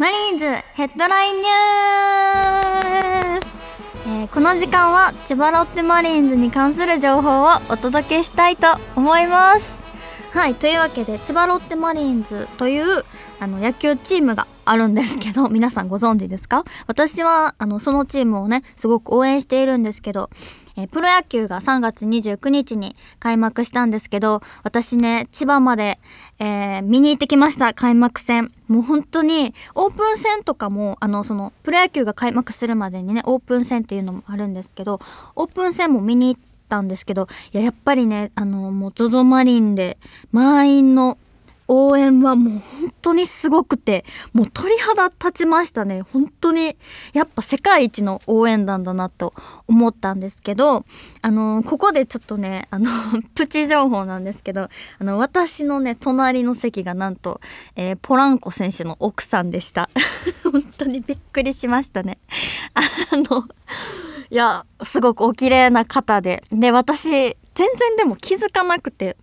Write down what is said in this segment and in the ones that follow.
マリーンズヘッドラインニュース、えー、この時間は千葉ロッテマリーンズに関する情報をお届けしたいと思いますはいというわけで千葉ロッテマリーンズというあの野球チームがあるんですけど皆さんご存知ですか私はあのそのチームをねすごく応援しているんですけどえー、プロ野球が3月29日に開幕したんですけど、私ね、千葉まで、えー、見に行ってきました、開幕戦。もう本当に、オープン戦とかも、あの、その、プロ野球が開幕するまでにね、オープン戦っていうのもあるんですけど、オープン戦も見に行ったんですけど、いや、やっぱりね、あの、もう ZOZO マリンで満員の応援はもう本当にすごくてもう鳥肌立ちましたね本当にやっぱ世界一の応援団だなと思ったんですけどあのここでちょっとねあの プチ情報なんですけどあの私のね隣の席がなんと、えー、ポランコ選手の奥さんでした 本当にびっくりしましたねあのいやすごくお綺麗な方でで私全然でも気づかなくて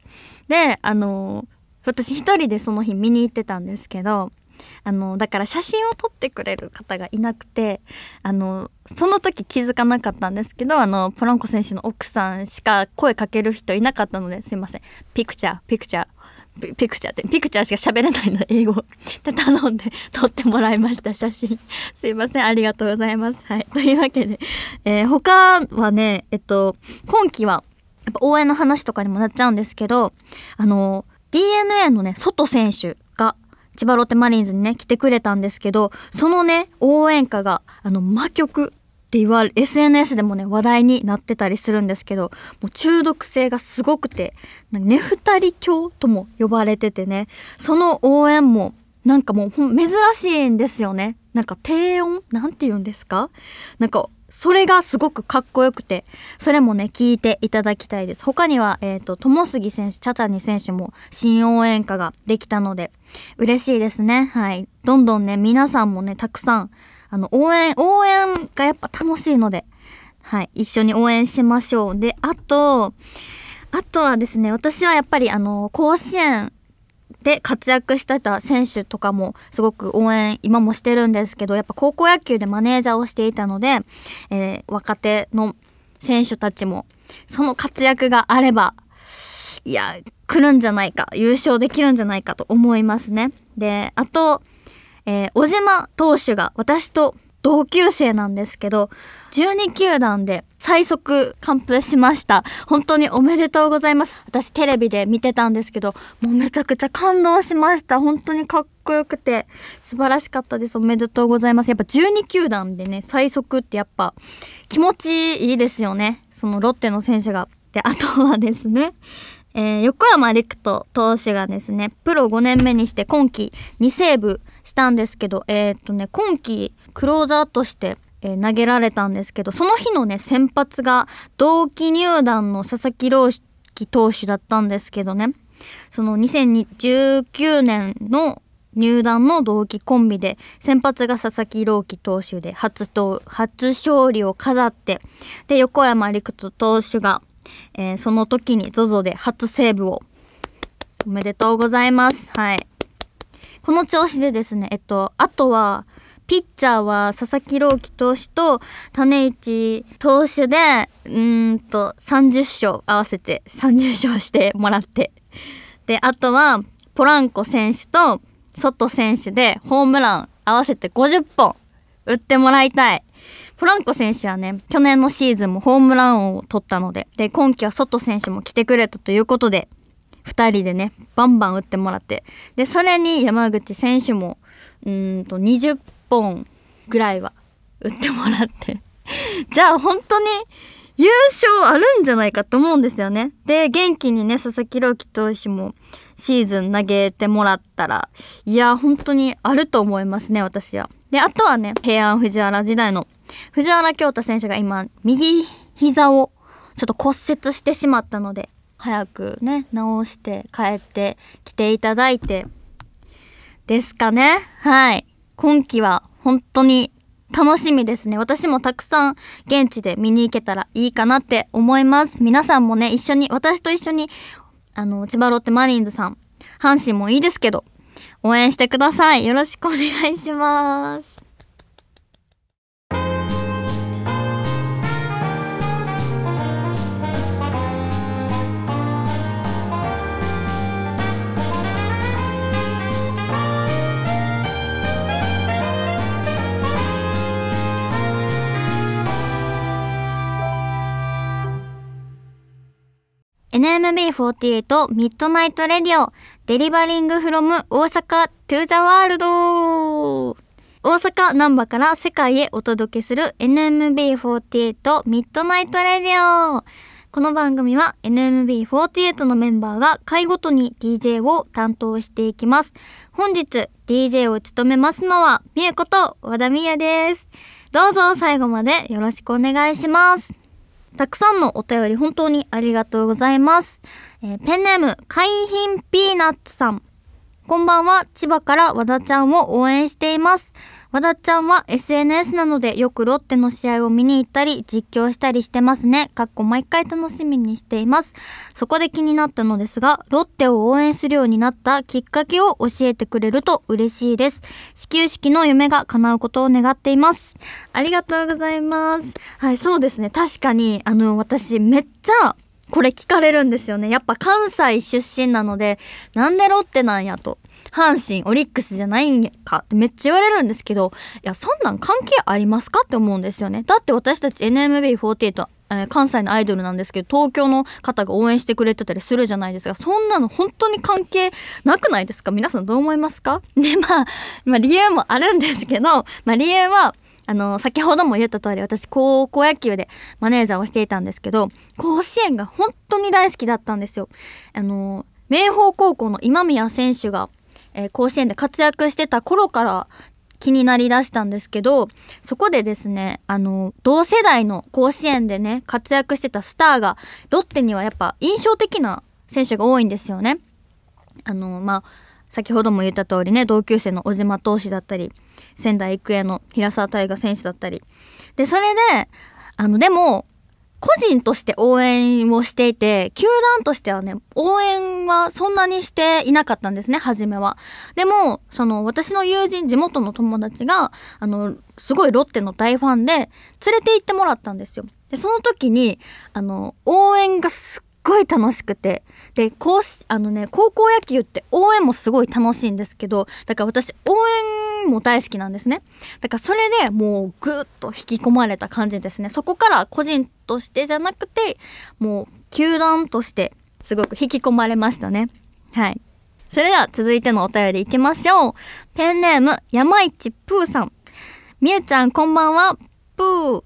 であのー私一人でその日見に行ってたんですけどあのだから写真を撮ってくれる方がいなくてあのその時気づかなかったんですけどあのポランコ選手の奥さんしか声かける人いなかったのですいませんピクチャーピクチャーピクチャーってピクチャーしか喋れないの英語 で頼んで 撮ってもらいました写真すいませんありがとうございますはい というわけで、えー、他はねえっと今期はやっぱ応援の話とかにもなっちゃうんですけどあのー DNA のね、外選手が千葉ロッテマリーンズにね、来てくれたんですけど、そのね、応援歌が、あの、魔曲って言われ、SNS でもね、話題になってたりするんですけど、もう中毒性がすごくて、ねふたり教とも呼ばれててね、その応援も、なんかもう珍しいんですよね。なんか低音なんて言うんですかなんかそれがすごくかっこよくてそれもね聞いていただきたいです他にはえっ、ー、と友杉選手チャチニ選手も新応援歌ができたので嬉しいですねはいどんどんね皆さんもねたくさんあの応援応援がやっぱ楽しいのではい一緒に応援しましょうであとあとはですね私はやっぱりあの甲子園で活躍してた選手とかもすごく応援今もしてるんですけどやっぱ高校野球でマネージャーをしていたので、えー、若手の選手たちもその活躍があればいや来るんじゃないか優勝できるんじゃないかと思いますね。であと、えー、小島投手が私と同級生なんですけど12球団で最速完封しました本当におめでとうございます私テレビで見てたんですけどもうめちゃくちゃ感動しました本当にかっこよくて素晴らしかったですおめでとうございますやっぱ12球団でね最速ってやっぱ気持ちいいですよねそのロッテの選手がであとはですねえー、横山陸斗投手がですねプロ5年目にして今季2セーブしたんですけどえー、っとね今季クローザーとしてえ投げられたんですけどその日のね先発が同期入団の佐々木朗希投手だったんですけどねその2019年の入団の同期コンビで先発が佐々木朗希投手で初と初勝利を飾ってで横山陸人投手が、えー、その時に ZOZO で初セーブをおめでとうございます。はいこの調子でですねえっとあとはピッチャーは佐々木朗希投手と種市投手でうんと30勝合わせて30勝してもらってであとはポランコ選手とソト選手でホームラン合わせて50本打ってもらいたい。ポランコ選手はね、去年のシーズンもホームラン王を取ったので、で、今季はソト選手も来てくれたということで、2人でね、バンバン打ってもらって、で、それに山口選手も、うんと、20本ぐらいは売ってもらって じゃあ本当に優勝あるんじゃないかと思うんですよね。で元気にね佐々木朗希投手もシーズン投げてもらったらいや本当にあると思いますね私は。であとはね平安藤原時代の藤原京太選手が今右膝をちょっと骨折してしまったので早くね直して帰ってきていただいてですかねはい。今期は本当に楽しみですね私もたくさん現地で見に行けたらいいかなって思います皆さんもね一緒に私と一緒にあの千葉ロッテマリーンズさん阪神もいいですけど応援してくださいよろしくお願いします NMB48 ミッドナイトレディオデリバリングフロム大阪 to the world 大阪難波から世界へお届けする NMB48 ミッドナイトレディオこの番組は NMB48 のメンバーが会ごとに DJ を担当していきます。本日 DJ を務めますのはみゆこと和田みゆです。どうぞ最後までよろしくお願いします。たくさんのお便り本当にありがとうございます。えー、ペンネーム、海浜ピーナッツさん。こんばんは、千葉から和田ちゃんを応援しています。和田ちゃんは SNS なのでよくロッテの試合を見に行ったり実況したりしてますね。かっこ毎回楽しみにしています。そこで気になったのですが、ロッテを応援するようになったきっかけを教えてくれると嬉しいです。始球式の夢が叶うことを願っています。ありがとうございます。はい、そうですね。確かに、あの、私めっちゃこれ聞かれるんですよね。やっぱ関西出身なので、なんでロッテなんやと。阪神、オリックスじゃないんかってめっちゃ言われるんですけど、いや、そんなん関係ありますかって思うんですよね。だって私たち NMB48 え関西のアイドルなんですけど東京の方が応援してくれてたりするじゃないですかそんなの本当に関係なくないですか皆さんどう思いますか で、まあ、まあ理由もあるんですけど、まあ、理由はあの、先ほども言った通り、私、高校野球でマネージャーをしていたんですけど、甲子園が本当に大好きだったんですよ。あの、明豊高校の今宮選手が、えー、甲子園で活躍してた頃から気になりだしたんですけど、そこでですね、あの、同世代の甲子園でね、活躍してたスターが、ロッテにはやっぱ印象的な選手が多いんですよね。あの、まあ、先ほども言った通りね同級生の小島投手だったり仙台育英の平沢大河選手だったりでそれであのでも個人として応援をしていて球団としてはね応援はそんなにしていなかったんですね初めは。でもその私の友人地元の友達があのすごいロッテの大ファンで連れて行ってもらったんですよ。でその時にあの応援がすっごい楽しくてでこうしあのね高校野球って応援もすごい楽しいんですけどだから私応援も大好きなんですねだからそれでもうぐーっと引き込まれた感じですねそこから個人としてじゃなくてもう球団としてすごく引き込まれましたねはいそれでは続いてのお便りいきましょうペンネーム山市プーさんみゆちゃんこんばんはプー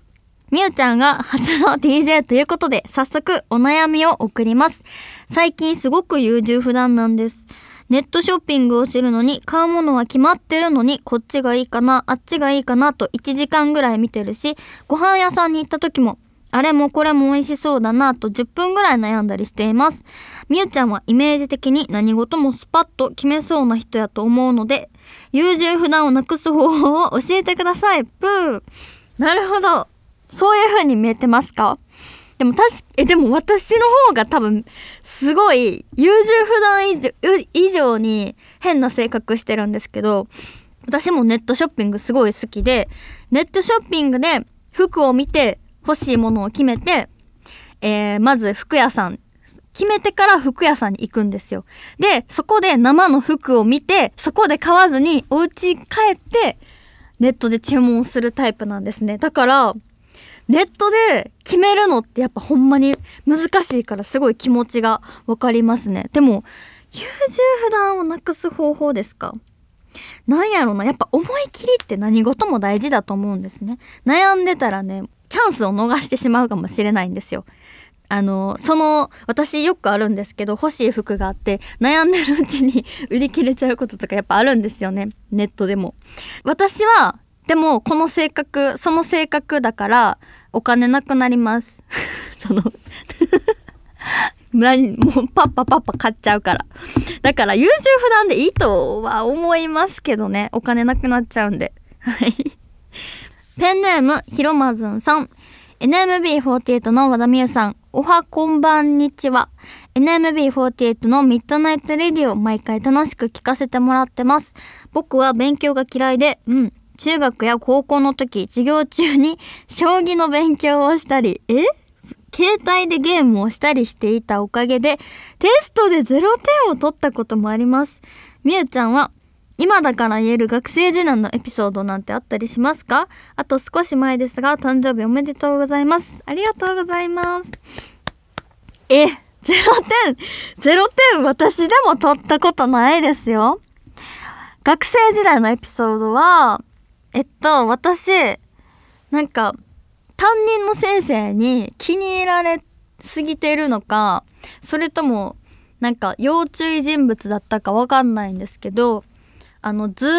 みゆちゃんが初の DJ ということで早速お悩みを送ります最近すごく優柔不断なんです。ネットショッピングをするのに買うものは決まってるのにこっちがいいかなあっちがいいかなと1時間ぐらい見てるしご飯屋さんに行った時もあれもこれも美味しそうだなと10分ぐらい悩んだりしていますみゆちゃんはイメージ的に何事もスパッと決めそうな人やと思うので優柔不断をなくす方法を教えてくださいプーなるほどそういう風に見えてますかでも確えでも私の方が多分すごい優柔不断以上以上に変な性格してるんですけど私もネットショッピングすごい好きでネットショッピングで服を見て欲しいものを決めて、えー、まず服屋さん決めてから服屋さんに行くんですよ。で、そこで生の服を見て、そこで買わずにお家帰ってネットで注文するタイプなんですね。だから、ネットで決めるのってやっぱほんまに難しいからすごい気持ちがわかりますねでも優柔不断をなくす方法ですかなんやろなやっぱ思い切りって何事も大事だと思うんですね悩んでたらねチャンスを逃してしまうかもしれないんですよあのその私よくあるんですけど欲しい服があって悩んでるうちに売り切れちゃうこととかやっぱあるんですよねネットでも私はでもこの性格その性格だからお金なくなります その何もうパッパパッパ買っちゃうからだから優柔不断でいいとは思いますけどねお金なくなっちゃうんではいペンネームひろまずんさん NMB48 の和田美優さんおはこんばんにちは NMB48 のミッドナイトレディを毎回楽しく聞かせてもらってます僕は勉強が嫌いでうん中学や高校の時授業中に 将棋の勉強をしたりえ携帯でゲームをしたりしていたおかげでテストで0点を取ったこともありますみゆちゃんは今だから言える学生時代のエピソードなんてあったりしますかあと少し前ですが誕生日おめでとうございますありがとうございますえ0点0点私でも取ったことないですよ学生時代のエピソードはえっと私なんか担任の先生に気に入られすぎているのかそれともなんか要注意人物だったかわかんないんですけどあのずっ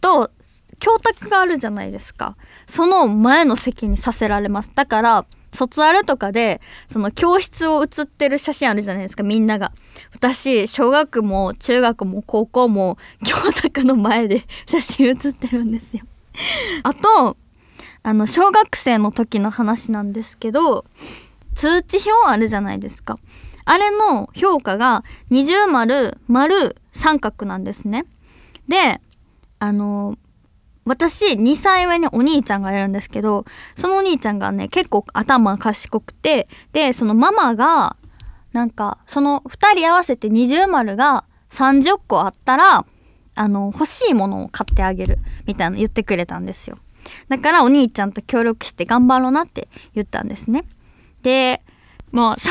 と教託があるじゃないですかその前の席にさせられますだから卒アルとかでその教室を写ってる写真あるじゃないですかみんなが私小学も中学も高校も教託の前で写真写ってるんですよ あとあの小学生の時の話なんですけど通知表あるじゃないですかあれの評価が二重丸丸三角なんですねであの私2歳上にお兄ちゃんがいるんですけどそのお兄ちゃんがね結構頭賢くてでそのママがなんかその2人合わせて二重丸が30個あったらあの欲しいものを買ってあげるみたいな言ってくれたんですよだからお兄ちゃんと協力して頑張ろうなって言ったんですねでまあ30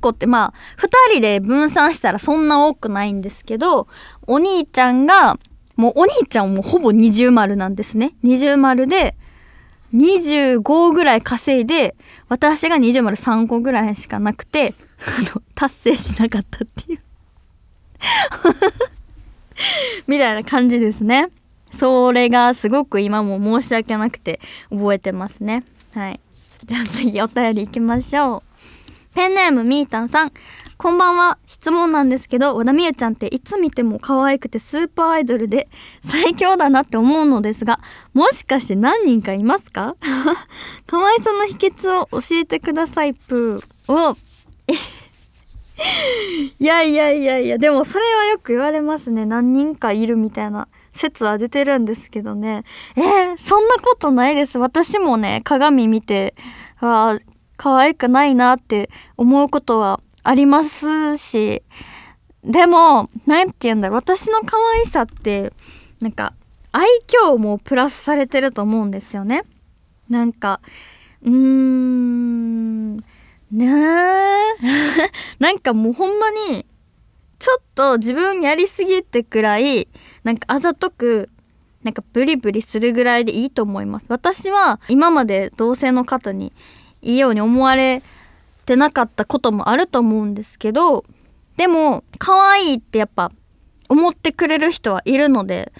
個ってまあ2人で分散したらそんな多くないんですけどお兄ちゃんがもうお兄ちゃんもほぼ二重丸なんですね二重丸で25ぐらい稼いで私が二重丸3個ぐらいしかなくて達成しなかったっていう みたいな感じですねそれがすごく今も申し訳なくて覚えてますねはいじゃあ次お便りいきましょうペンネームみーたんさんこんばんは質問なんですけど和田美優ちゃんっていつ見ても可愛くてスーパーアイドルで最強だなって思うのですがもしかして何人かいますか可愛さの秘訣を教えてくださいぷーお いやいやいやいやでもそれはよく言われますね何人かいるみたいな説は出てるんですけどねえー、そんなことないです私もね鏡見てあ可愛くないなって思うことはありますしでも何て言うんだろう私の可愛さってなんか愛嬌もプラスされてると思うんですよねなんかうーんねえ なんかもうほんまにちょっと自分やりすぎってくらいなんかあざとくなんかブリブリするぐらいでいいと思います私は今まで同性の方にいいように思われてなかったこともあると思うんですけどでも可愛いってやっぱ思ってくれる人はいるので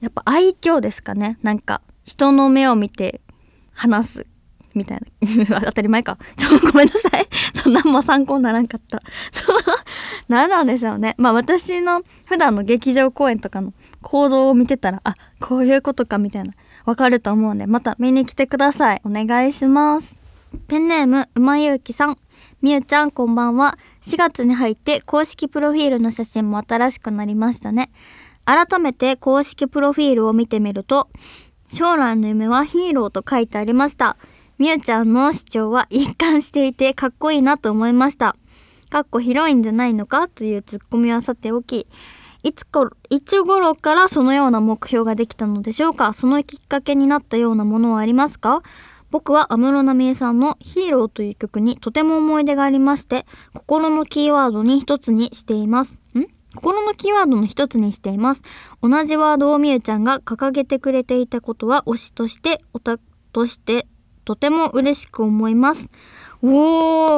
やっぱ愛嬌ですかねなんか人の目を見て話すみたいな 当たり前か ちょっとごめんなさい そんなんも参考にならんかった何なんでしょうねまあ私の普段の劇場公演とかの行動を見てたらあこういうことかみたいなわかると思うんでまた見に来てくださいお願いしますペンネームうまゆうきさんみゆちゃんこんばんは4月に入って公式プロフィールの写真も新しくなりましたね改めて公式プロフィールを見てみると将来の夢はヒーローと書いてありましたみゆちゃんの主張は一貫していてかっこいいなと思いました。かっこ広いんじゃないのかというツッコミはさておき、いつ頃いつ頃からそのような目標ができたのでしょうかそのきっかけになったようなものはありますか僕は安室奈美恵さんの「ヒーロー」という曲にとても思い出がありまして心のキーワードに一つにしていますん心のキーワードの一つにしています同じワードをみゆちゃんが掲げてくれていたことは推しとしてオタとしてとても嬉しく思います。お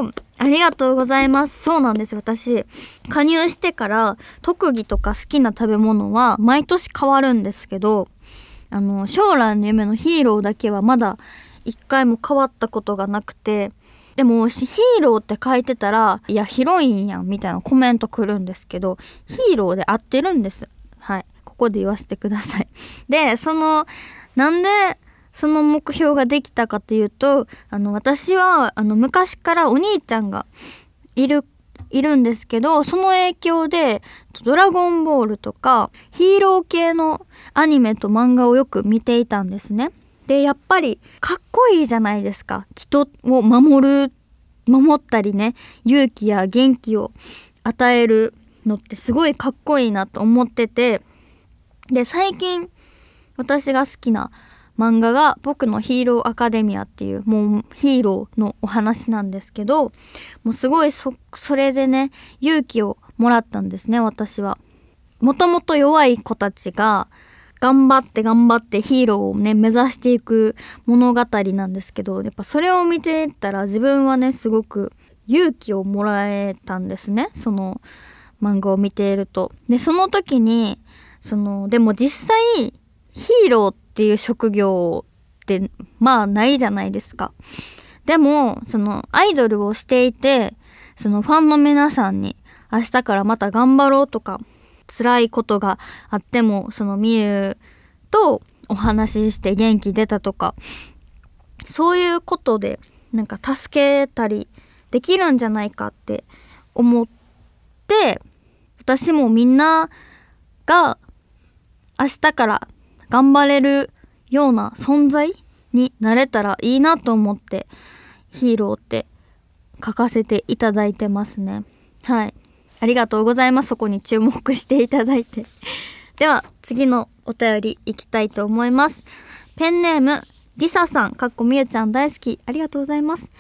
お、ありがとうございます。そうなんです。私、加入してから特技とか好きな食べ物は毎年変わるんですけど、あの、将来の夢のヒーローだけはまだ一回も変わったことがなくて、でもヒーローって書いてたら、いや、ヒロインやんみたいなコメント来るんですけど、ヒーローで合ってるんです。はい。ここで言わせてください。で、その、なんでその目標ができたかというとあの私はあの昔からお兄ちゃんがいるいるんですけどその影響で「ドラゴンボール」とかヒーロー系のアニメと漫画をよく見ていたんですね。でやっぱりかっこいいじゃないですか人を守る守ったりね勇気や元気を与えるのってすごいかっこいいなと思っててで最近私が好きな漫画が「僕のヒーローアカデミア」っていうもうヒーローのお話なんですけどもうすごいそれでね勇気をもらったんですね私は。もともと弱い子たちが頑張って頑張ってヒーローをね目指していく物語なんですけどやっぱそれを見てたら自分はねすごく勇気をもらえたんですねその漫画を見ていると。でその時にそのでも実際ヒーローってっていう職業ってまあないじゃないですか。でもそのアイドルをしていてそのファンの皆さんに明日からまた頑張ろうとか辛いことがあってもそのみゆとお話しして元気出たとかそういうことでなんか助けたりできるんじゃないかって思って私もみんなが明日から頑張れるような存在になれたらいいなと思ってヒーローって書かせていただいてますねはいありがとうございますそこに注目していただいて では次のお便りいきたいと思いますペンネームりささんかっこみゆちゃん大好きありがとうございます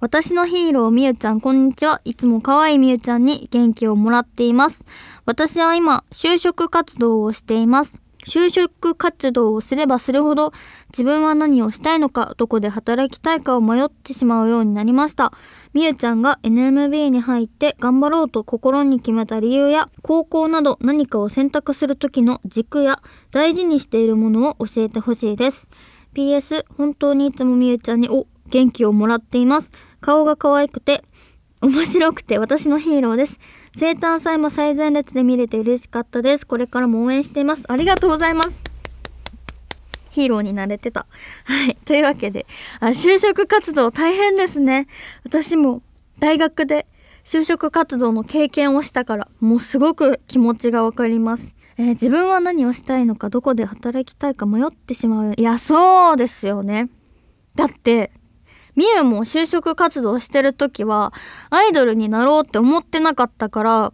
私のヒーローみゆちゃんこんにちはいつも可愛いみゆちゃんに元気をもらっています私は今就職活動をしています就職活動をすればするほど自分は何をしたいのかどこで働きたいかを迷ってしまうようになりましたみゆちゃんが NMB に入って頑張ろうと心に決めた理由や高校など何かを選択する時の軸や大事にしているものを教えてほしいです PS 本当にいつもみゆちゃんにお元気をもらっています顔が可愛くて面白くて私のヒーローです生誕祭も最前列で見れて嬉しかったですこれからも応援していますありがとうございますヒーローになれてた。はい。というわけで、あ就職活動大変ですね。私も大学で就職活動の経験をしたから、もうすごく気持ちがわかります。えー、自分は何をしたいのか、どこで働きたいか迷ってしまう。いや、そうですよね。だって、みゆも就職活動してる時はアイドルになろうって思ってなかったから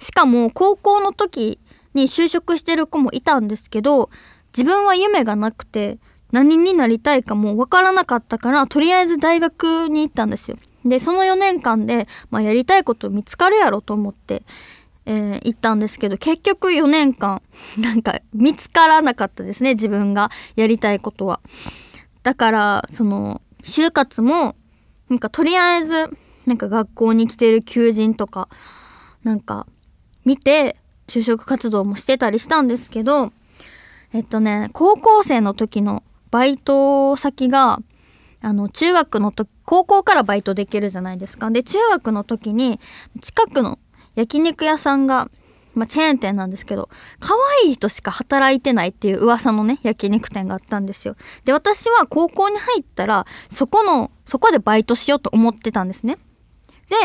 しかも高校の時に就職してる子もいたんですけど自分は夢がなくて何になりたいかも分からなかったからとりあえず大学に行ったんですよ。でその4年間で、まあ、やりたいこと見つかるやろと思って、えー、行ったんですけど結局4年間 なんか見つからなかったですね自分がやりたいことは。だからその就活もなんかとりあえずなんか学校に来てる求人とかなんか見て就職活動もしてたりしたんですけどえっとね高校生の時のバイト先があの中学の時高校からバイトできるじゃないですかで中学の時に近くの焼肉屋さんがまあ、チェーン店なんですけど、可愛い人しか働いてないっていう噂のね、焼肉店があったんですよ。で、私は高校に入ったら、そこの、そこでバイトしようと思ってたんですね。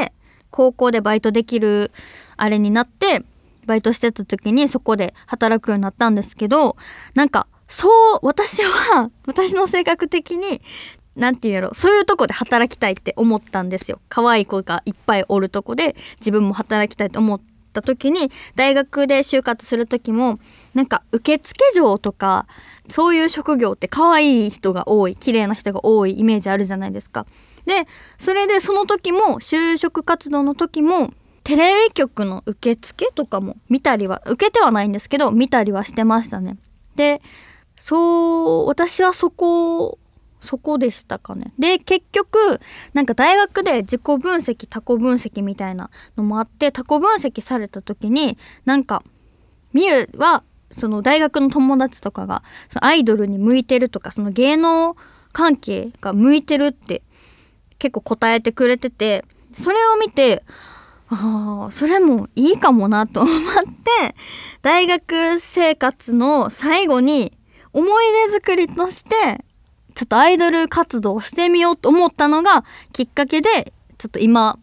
で、高校でバイトできるあれになって、バイトしてた時にそこで働くようになったんですけど、なんか、そう、私は、私の性格的に、何て言うんやろそういうとこで働きたいって思ったんですよ可愛い子がいっぱいおるとこで自分も働きたいと思っった時に大学で就活する時もなんか受付嬢とかそういう職業って可愛い人が多い綺麗な人が多いイメージあるじゃないですか。でそれでその時も就職活動の時もテレビ局の受付とかも見たりは受けてはないんですけど見たりはしてましたね。でそう私はそこそこでしたかね。で結局なんか大学で自己分析他己分析みたいなのもあって他己分析された時になんか美羽はその大学の友達とかがそのアイドルに向いてるとかその芸能関係が向いてるって結構答えてくれててそれを見てああそれもいいかもなと思って大学生活の最後に思い出作りとしてちょっとアイドル活動をしてみようと思ったのがきっかけでちょっと今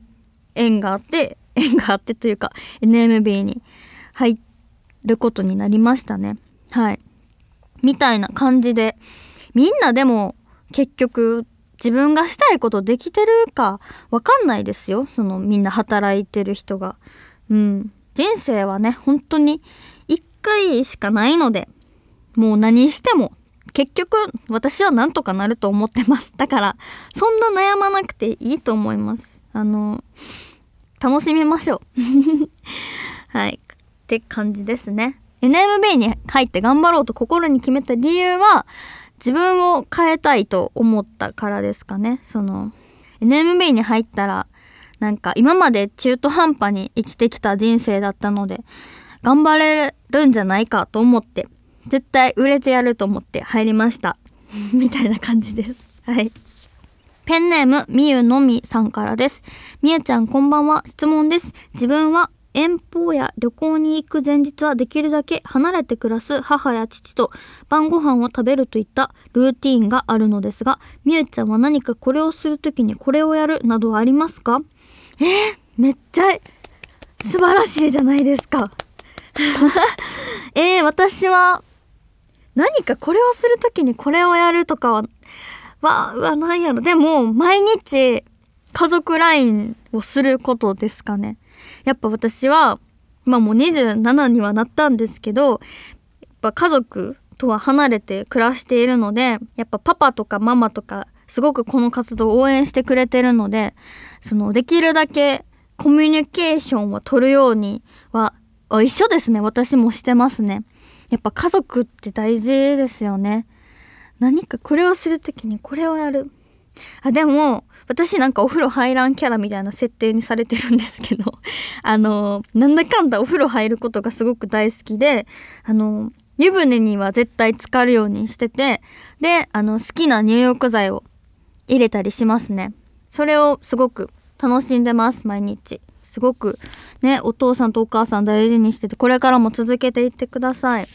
縁があって 縁があってというか NMB に入ることになりましたねはいみたいな感じでみんなでも結局自分がしたいことできてるかわかんないですよそのみんな働いてる人がうん人生はね本当に1回しかないのでもう何しても結局私はなんとかなると思ってますだからそんな悩まなくていいと思いますあの楽しみましょう はいって感じですね NMB に入って頑張ろうと心に決めた理由は自分を変えたいと思ったからですかねその NMB に入ったらなんか今まで中途半端に生きてきた人生だったので頑張れるんじゃないかと思って絶対売れてやると思って入りました みたいな感じですはいペンネームみゆのみさんからですみゆちゃんこんばんは質問です自分は遠方や旅行に行く前日はできるだけ離れて暮らす母や父と晩ご飯を食べるといったルーティーンがあるのですがみゆちゃんは何かこれをする時にこれをやるなどありますかえー、めっちゃ素晴らしいじゃないですか えー、私は何かこれをする時にこれをやるとかはははないやろでも毎日家族 LINE をすることですかねやっぱ私はまあもう27にはなったんですけどやっぱ家族とは離れて暮らしているのでやっぱパパとかママとかすごくこの活動を応援してくれてるのでそのできるだけコミュニケーションを取るようには一緒ですね私もしてますね。やっぱ家族って大事ですよね何かこれをする時にこれをやるあでも私なんかお風呂入らんキャラみたいな設定にされてるんですけど あのなんだかんだお風呂入ることがすごく大好きであの湯船には絶対浸かるようにしててであの好きな入浴剤を入れたりしますねそれをすごく楽しんでます毎日すごくね、お父さんとお母さん大事にしてて、これからも続けていってください。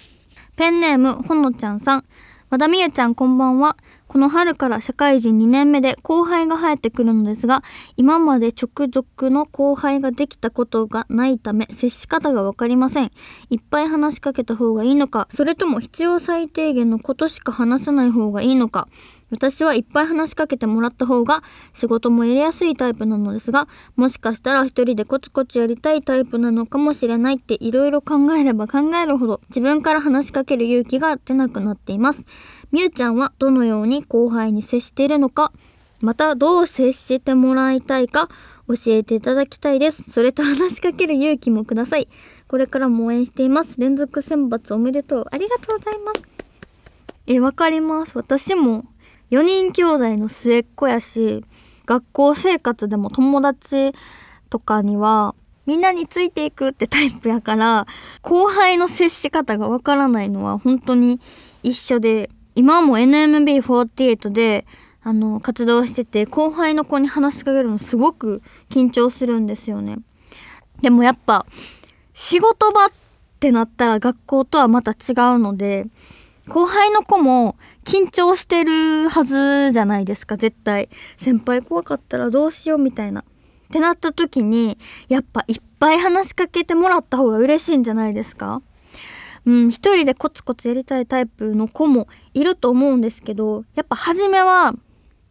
ペンネーム、ほのちゃんさん。和田美優ちゃんこんばんは。この春から社会人2年目で後輩が生えてくるのですが、今まで直属の後輩ができたことがないため、接し方が分かりません。いっぱい話しかけた方がいいのか、それとも必要最低限のことしか話さない方がいいのか、私はいっぱい話しかけてもらった方が仕事もやりやすいタイプなのですがもしかしたら一人でコツコツやりたいタイプなのかもしれないっていろいろ考えれば考えるほど自分から話しかける勇気が出なくなっていますみゆちゃんはどのように後輩に接しているのかまたどう接してもらいたいか教えていただきたいですそれと話しかける勇気もくださいこれからも応援しています連続選抜おめでとうありがとうございますえわかります私も4人兄弟の末っ子やし学校生活でも友達とかにはみんなについていくってタイプやから後輩の接し方がわからないのは本当に一緒で今も NMB48 であの活動してて後輩の子に話しかけるのすごく緊張するんですよね。でもやっぱ仕事場ってなったら学校とはまた違うので後輩の子も緊張してるはずじゃないですか絶対先輩怖かったらどうしようみたいなってなった時にやっぱいっぱい話しかけてもらった方が嬉しいんじゃないですかうん一人でコツコツやりたいタイプの子もいると思うんですけどやっぱ初めは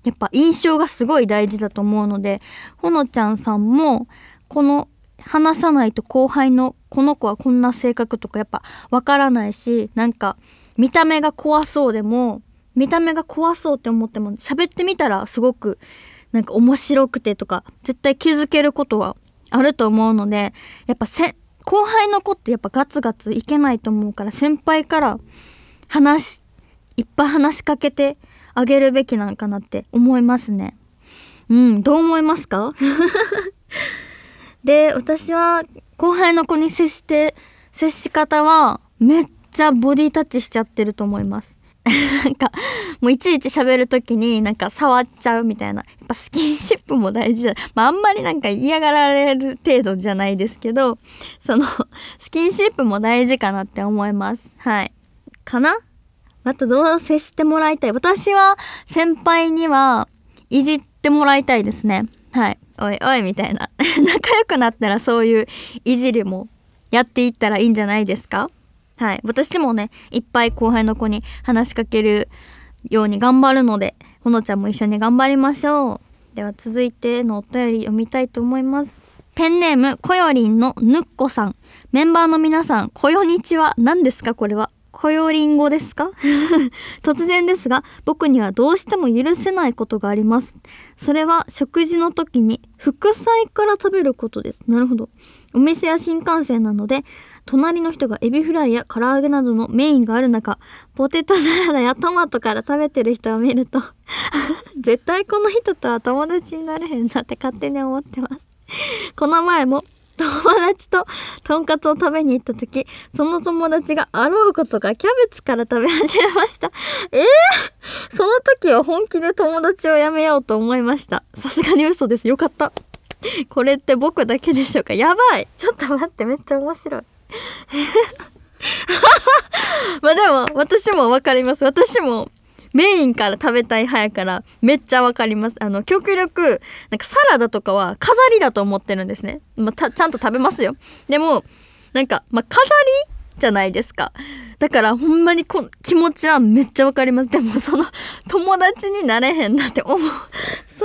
やっぱ印象がすごい大事だと思うのでほのちゃんさんもこの話さないと後輩のこの子はこんな性格とかやっぱわからないしなんか見た目が怖そうでも見た目が怖そうって思っても喋ってみたらすごくなんか面白くてとか絶対気づけることはあると思うのでやっぱせ後輩の子ってやっぱガツガツいけないと思うから先輩から話いっぱい話しかけてあげるべきなんかなって思いますね。うん、どう思いますか で私は後輩の子に接して接し方はめっちゃボディタッチしちゃってると思います なんかもういちいち喋る時になんか触っちゃうみたいなやっぱスキンシップも大事だ、まあ、あんまりなんか嫌がられる程度じゃないですけどその スキンシップも大事かなって思いますはいかなあとどう接してもらいたい私は先輩にはいじってもらいたいですねはいおいおいみたいな 仲良くなったらそういういじりもやっていったらいいんじゃないですかはい。私もね、いっぱい後輩の子に話しかけるように頑張るので、ほのちゃんも一緒に頑張りましょう。では続いてのお便り読みたいと思います。ペンネーム、こよりんのぬっこさん。メンバーの皆さん、こよにちは。何ですかこれは。こよりんごですか 突然ですが、僕にはどうしても許せないことがあります。それは食事の時に副菜から食べることです。なるほど。お店や新幹線なので、隣の人がエビフライや唐揚げなどのメインがある中ポテトサラダやトマトから食べてる人を見ると 絶対この人とは友達になれへんなって勝手に思ってますこの前も友達ととんかつを食べに行った時その友達があろうことがキャベツから食べ始めましたえー、その時は本気で友達をやめようと思いましたさすがに嘘ですよかったこれって僕だけでしょうかやばいちょっと待ってめっちゃ面白い まあでも私も分かります私もメインから食べたい派やからめっちゃ分かりますあの極力なんかサラダとかは飾りだと思ってるんですね、まあ、ちゃんと食べますよでもなんか、まあ、飾りじゃないですかだからほんまにこ気持ちはめっちゃわかりますでもその友達になれへんなって思う そ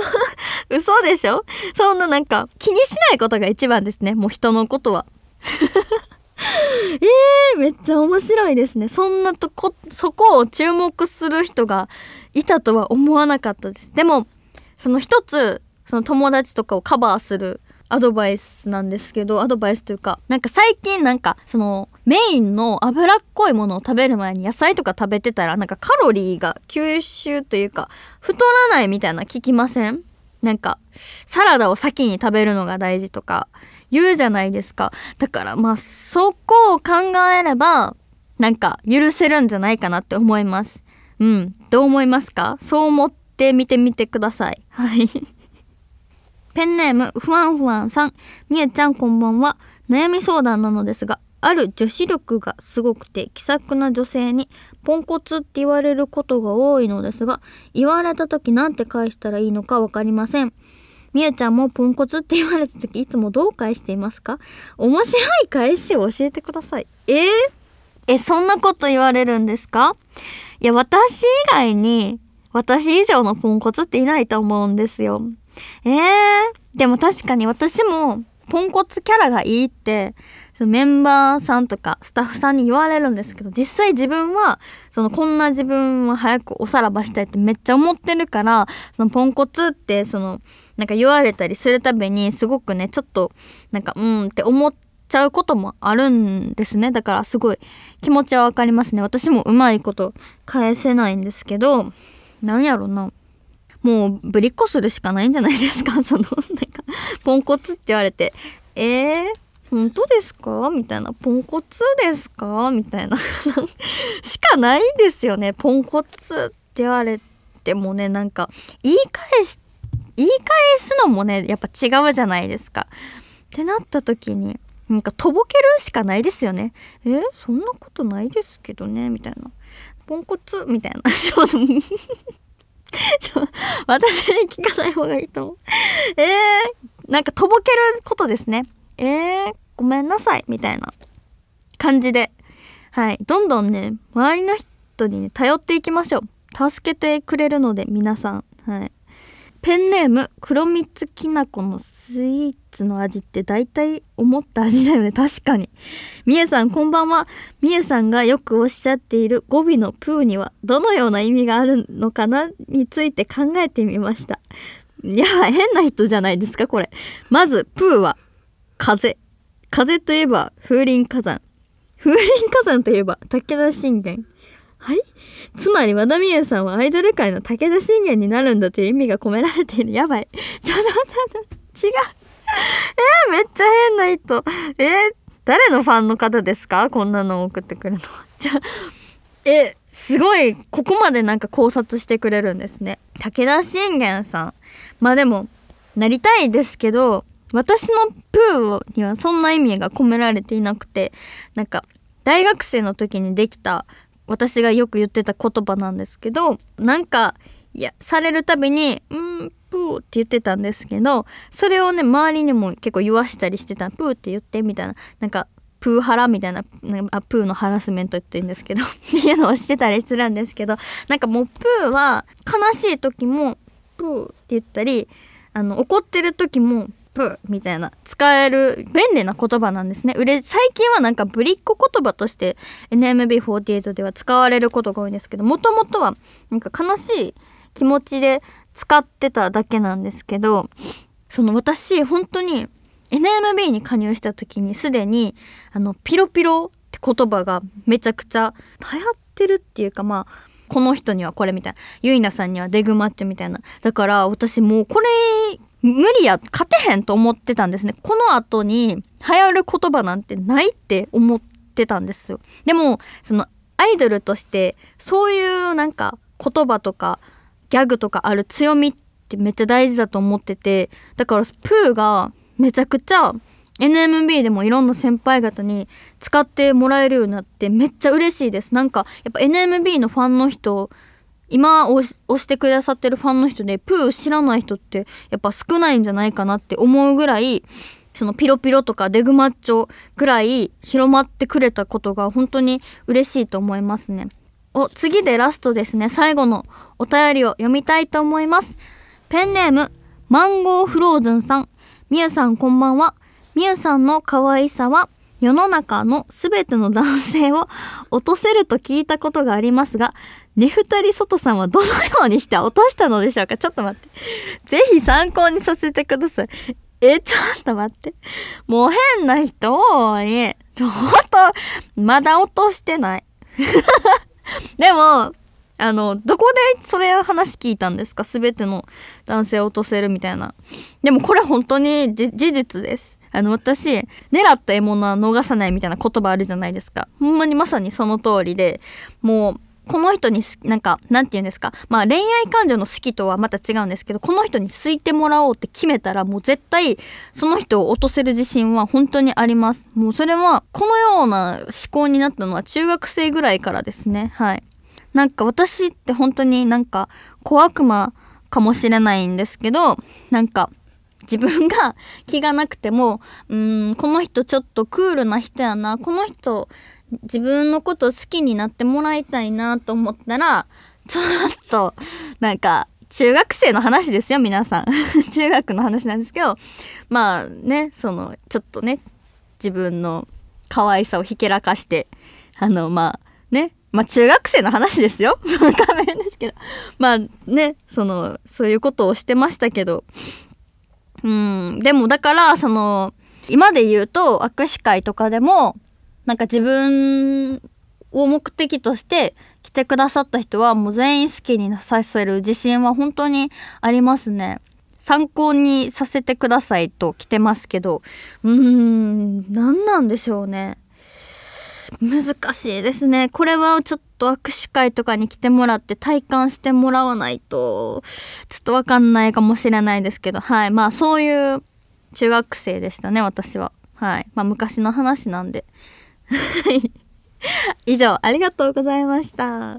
嘘でしょそんななんか気にしないことが一番ですねもう人のことは えー、めっちゃ面白いですね。そんなとこ、そこを注目する人がいたとは思わなかったです。でも、その一つ、その友達とかをカバーするアドバイスなんですけどアドバイスというかなんか最近なんかそのメインの脂っこいものを食べる前に野菜とか食べてたらなんかカロリーが吸収というか太らないみたいな聞きませんなんかサラダを先に食べるのが大事とか言うじゃないですかだからまあそこを考えればなんか許せるんじゃないかなって思いますうんどう思いますかそう思って見てみてくださいはい ペンネームふわんふわんさんみゆちゃんこんばんは悩み相談なのですがある女子力がすごくて気さくな女性にポンコツって言われることが多いのですが言われた時なんて返したらいいのか分かりませんみゆちゃんもポンコツって言われた時いつもどう返していますか面白い返しを教えてください。えー、え、そんなこと言われるんですかいや、私以外に私以上のポンコツっていないと思うんですよ。えー、でも確かに私もポンコツキャラがいいってそのメンバーさんとかスタッフさんに言われるんですけど実際自分はそのこんな自分は早くおさらばしたいってめっちゃ思ってるからそのポンコツってそのなんか言われたりするたびにすごくねちょっとなんかうんって思って。ちゃうこともあるんですねだからすごい気持ちは分かりますね私もうまいこと返せないんですけどなんやろなもうぶりっこするしかないんじゃないですか そのなんかポンコツって言われてえー、本当ですかみたいな。ポンコツですかみたいな。しかないですよね。ポンコツって言われてもね、なんか、言い返し、言い返すのもね、やっぱ違うじゃないですか。ってなった時に、なんかとぼけるしかないですよね。えー、そんなことないですけどね、みたいな。ポンコツみたいな。ちょっと、私に聞かない方がいいと思う。えー、なんかとぼけることですね。えー、ごめんなさい、みたいな感じで、はい、どんどんね、周りの人にね、頼っていきましょう。助けてくれるので、皆さん。はい。ペンネーム、黒蜜きなこのスイーツの味って大体思った味だよね。確かに。みえさん、こんばんは。みえさんがよくおっしゃっている語尾のプーにはどのような意味があるのかなについて考えてみました。いや、変な人じゃないですか、これ。まず、プーは風風といえば風林火山風林火山といえば武田信玄はいつまり和田美優さんはアイドル界の武田信玄になるんだという意味が込められているやばいちょっと待って違うえー、めっちゃ変な人えー、誰のファンの方ですかこんなの送ってくるのじゃあえすごいここまでなんか考察してくれるんですね武田信玄さんまあでもなりたいですけど私のプーにはそんな意味が込められていなくてなんか大学生の時にできた私がよく言ってた言葉なんですけどなんかいやされるたびに「うんプー」って言ってたんですけどそれをね周りにも結構言わしたりしてた「プー」って言ってみたいななんかプーハラみたいなあプーのハラスメントって言うんですけど っていうのをしてたりするんですけどなんかもうプーは悲しい時も「プー」って言ったりあの怒ってる時もプみたいな使える便利な言葉なんですね。れ最近はなんかぶりっ子言葉として NMB48 では使われることが多いんですけどもともとはなんか悲しい気持ちで使ってただけなんですけどその私本当に NMB に加入した時にすでにあのピロピロって言葉がめちゃくちゃ流行ってるっていうかまあこの人にはこれみたいなゆいなさんにはデグマッチョみたいなだから私もうこれ無理や勝てへんと思ってたんですねこの後に流行る言葉なんてないって思ってたんですよでもそのアイドルとしてそういうなんか言葉とかギャグとかある強みってめっちゃ大事だと思っててだからプーがめちゃくちゃ NMB でもいろんな先輩方に使ってもらえるようになってめっちゃ嬉しいですなんかやっぱ NMB のファンの人今押してくださってるファンの人でプー知らない人ってやっぱ少ないんじゃないかなって思うぐらいそのピロピロとかデグマッチョぐらい広まってくれたことが本当に嬉しいと思いますね。お次でラストですね最後のお便りを読みたいと思います。ペンネームマンゴーフローズンさんみゆさんこんばんは。みゆさんの可愛さは世の中のすべての男性を落とせると聞いたことがありますがネフタリソトさんはどのようにして落としたのでしょうかちょっと待って。ぜひ参考にさせてください。え、ちょっと待って。もう変な人多い。ちょっと、まだ落としてない。でも、あの、どこでそれ話聞いたんですか全ての男性を落とせるみたいな。でもこれ本当に事実です。あの、私、狙った獲物は逃さないみたいな言葉あるじゃないですか。ほんまにまさにその通りで、もう、この人になんかなんて言うんですか、まあ、恋愛感情の好きとはまた違うんですけどこの人に好いてもらおうって決めたらもう絶対その人を落とせる自信は本当にありますもうそれはこのような思考になったのは中学生ぐらいからですねはいなんか私って本当になんか小悪魔かもしれないんですけどなんか自分が気がなくてもうんこの人ちょっとクールな人やなこの人自分のこと好きになってもらいたいなと思ったらちょっとなんか中学生の話ですよ皆さん 中学の話なんですけどまあねそのちょっとね自分の可愛さをひけらかしてあのまあねまあ中学生の話ですよダ面 ですけどまあねそのそういうことをしてましたけどうんでもだからその今で言うと握手会とかでもなんか自分を目的として来てくださった人はもう全員好きにさせる自信は本当にありますね。参考にさせてくださいと来てますけど、うーん、何なんでしょうね。難しいですね。これはちょっと握手会とかに来てもらって体感してもらわないと、ちょっとわかんないかもしれないですけど、はい。まあそういう中学生でしたね、私は。はい。まあ昔の話なんで。以上ありがとうございました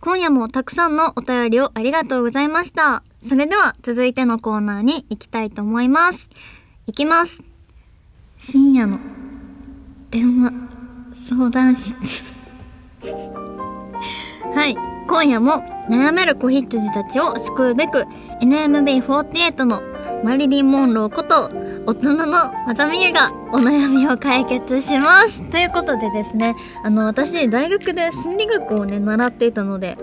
今夜もたくさんのお便りをありがとうございましたそれでは続いてのコーナーに行きたいと思いますいきます深夜の電話相談室はい今夜も悩める子羊たちを救うべく NMB48 のマリリン・モンローこと大人のまたみゆがお悩みを解決しますということでですねあの私大学で心理学をね習っていたので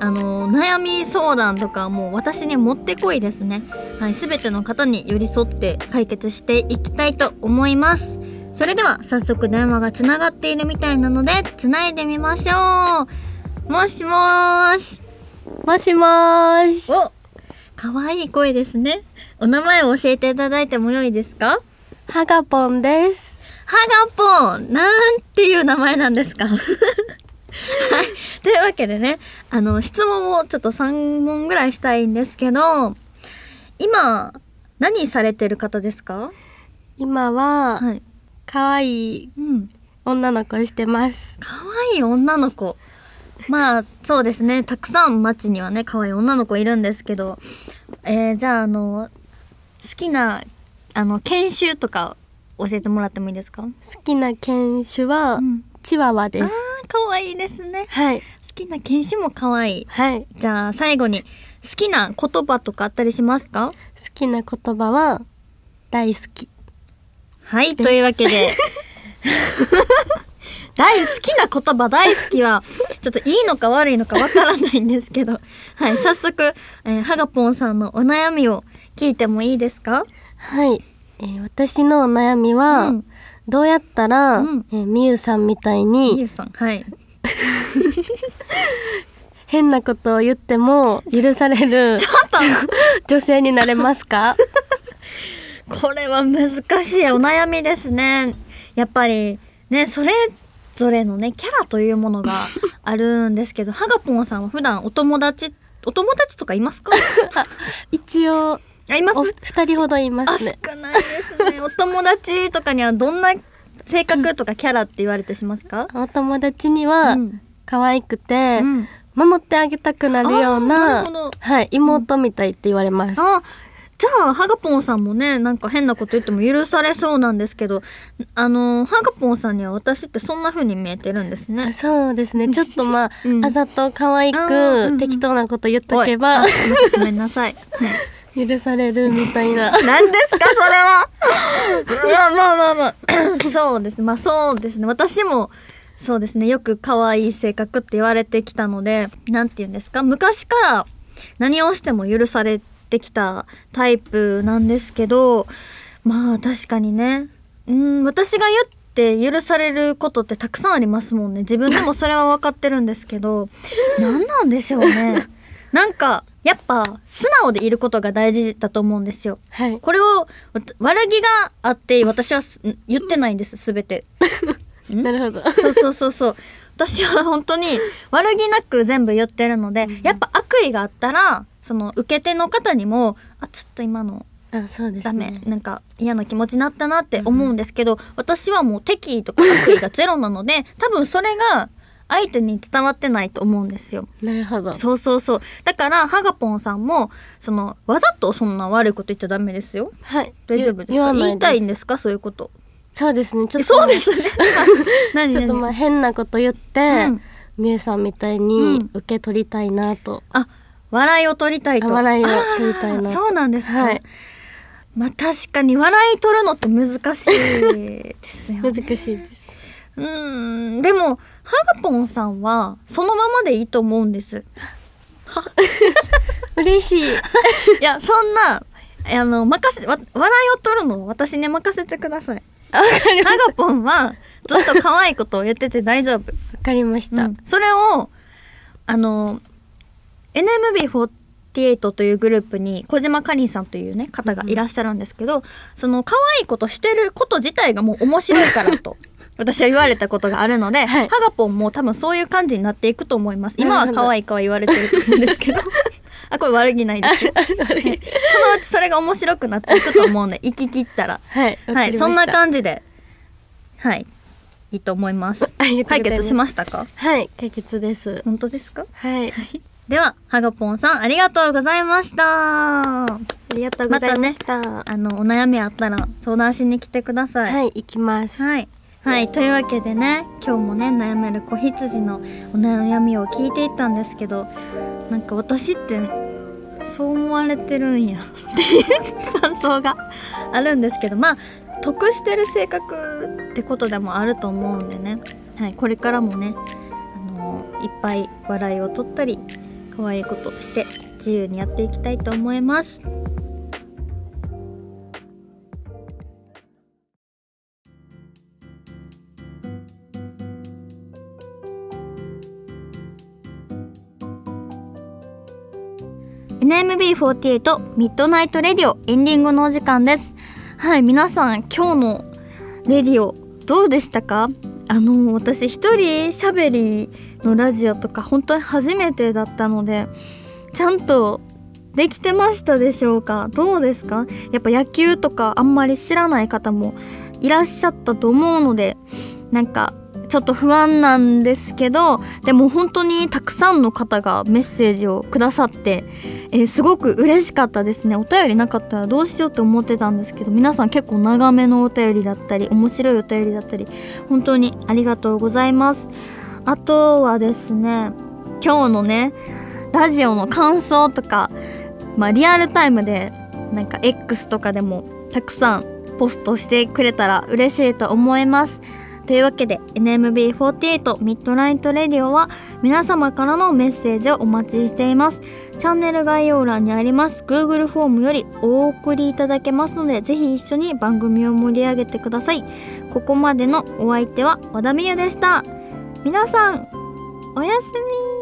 あの悩み相談とかもう私にもってこいですね、はい、全ての方に寄り添って解決していきたいと思いますそれでは早速電話がつながっているみたいなのでつないでみましょうもしもーし。もしもーし。おかわいい声ですね。お名前を教えていただいても良いですかはがぽんです。はがぽんなんていう名前なんですか はい。というわけでね、あの、質問をちょっと3問ぐらいしたいんですけど、今、何されてる方ですか今は、はい、かわいい、うん、女の子してます。かわいい女の子。まあそうですねたくさん街にはね可愛い女の子いるんですけど、えー、じゃああの好きなあの犬種とか教えてもらってもいいですか好きな犬種は、うん、チワワです可愛いですねはい好きな犬種も可愛いはいじゃあ最後に好きな言葉とかあったりしますか好きな言葉は大好きはいというわけで 大好きな言葉大好きは、ちょっといいのか悪いのかわからないんですけど、はい、早速、えー、はがぽんさんのお悩みを聞いてもいいですかはい、えー、私のお悩みは、うん、どうやったら、うん、えー、みゆさんみたいに、みゆさん、はい。変なことを言っても許されるちょっと女性になれますかこれは難しいお悩みですねやっぱりねそれそれのねキャラというものが あるんですけどハガポンさんは普段お友達お友達とかいますか 一応あいます二人ほどいますね少ないですね お友達とかにはどんな性格とかキャラって言われてしますか、お友達には可愛くて、うん、守ってあげたくなるようなはい妹みたいって言われます、うんじゃあ、ハガポンさんもね、なんか変なこと言っても許されそうなんですけど、あの、ハガポンさんには私ってそんな風に見えてるんですね。そうですね。ちょっとまあ、うん、あざと可愛く、適当なこと言っとけば。ごめんなさい。許されるみたいな。何ですか、それは。まあまあまあまあ。そうですね。まあそうですね。私も、そうですね。よく可愛い性格って言われてきたので、なんて言うんですか。昔から何をしても許されて、ってきたタイプなんですけどまあ確かにねうん私が言って許されることってたくさんありますもんね自分でもそれは分かってるんですけど 何なんでしょうね。なんかやっぱ素直でいることが大事だと思うんですよ。はい、これを悪気があって私は言ってないんです全て。なるほど。そうそうそうそう。私は本当に悪気なく全部言ってるので、うん、やっぱ悪意があったらその受け手の方にもあちょっと今のあそうです、ね、なんか嫌な気持ちになったなって思うんですけど、うん、私はもう敵意とか悪意がゼロなので 多分それが相手に伝わってないと思うんですよ。なるほど。そうそうそう。だから、ハガポンさんも、その、わざとそんな悪いこと言っちゃダメですよ。はい。大丈夫ですか言いたいんですかそういうこと。そうですね。ちょっと。そうですね。ちょっとまあ変なこと言って、み、う、ゆ、ん、さんみたいに受け取りたいなと、うん、あ笑いを取りたいと笑いを取りたいなそうなんですか、はい、まあ確かに笑い取るのって難しいですよ、ね、難しいですうんでもハガポンさんはそのままでいいと思うんですは 嬉しい いやそんなあの任せわ笑いを取るの私に任せてくださいハガポンはずっと可愛いことを言ってて大丈夫わかりました、うん、それをあの NMB48 というグループに小島かりんさんというね方がいらっしゃるんですけど、その可愛いことしてること自体がもう面白いからと。私は言われたことがあるので、はい、ハガポンも多分そういう感じになっていくと思います。今は可愛い可は言われてると思うんですけど。あ、これ悪気ないですよ。そのうちそれが面白くなっていくと思うので、行き切ったら。はい。はい、そんな感じで。はい。いいと思います。解決しましたかはい、解決です。本当ですかはい。では、はがぽんさん、ありがとうございました。ありがとうございました。まね、あの、お悩みあったら相談しに来てください。はい、行きます。はい。はい、というわけでね、今日もね、悩める子羊のお悩みを聞いていったんですけど、なんか私って、そう思われてるんやっていう感想があるんですけど、まあ、得してる性格ってことでもあると思うんでね、はい、これからもね、あのいっぱい笑いを取ったり可愛いことして自由にやっていきたいと思います。NMB48 ミッドナイトレディオエンディングのお時間です。はい、皆さん今日のレディオどうでしたかあの私一人しゃべりのラジオとか本当に初めてだったのでちゃんとできてましたでしょうかどうですかやっぱ野球とかあんまり知らない方もいらっしゃったと思うのでなんかちょっと不安なんですけどでも本当にたくさんの方がメッセージをくださって、えー、すごく嬉しかったですねお便りなかったらどうしようって思ってたんですけど皆さん結構長めのお便りだったり面白いお便りだったり本当にありがとうございますあとはですね今日のねラジオの感想とか、まあ、リアルタイムでなんか X とかでもたくさんポストしてくれたら嬉しいと思います。というわけで NMB48 ミッドナイトレディオは皆様からのメッセージをお待ちしていますチャンネル概要欄にあります Google フォームよりお送りいただけますのでぜひ一緒に番組を盛り上げてくださいここまでのお相手は和田美優でした皆さんおやすみ